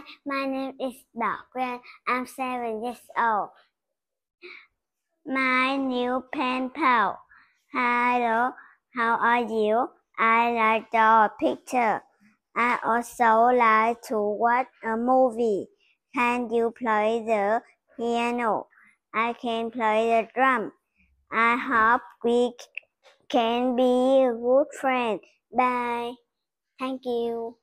Hi, my name is Bao I'm seven years old. My new pen pal. Hello, how are you? I like draw a picture. I also like to watch a movie. Can you play the piano? I can play the drum. I hope we can be good friends. Bye. Thank you.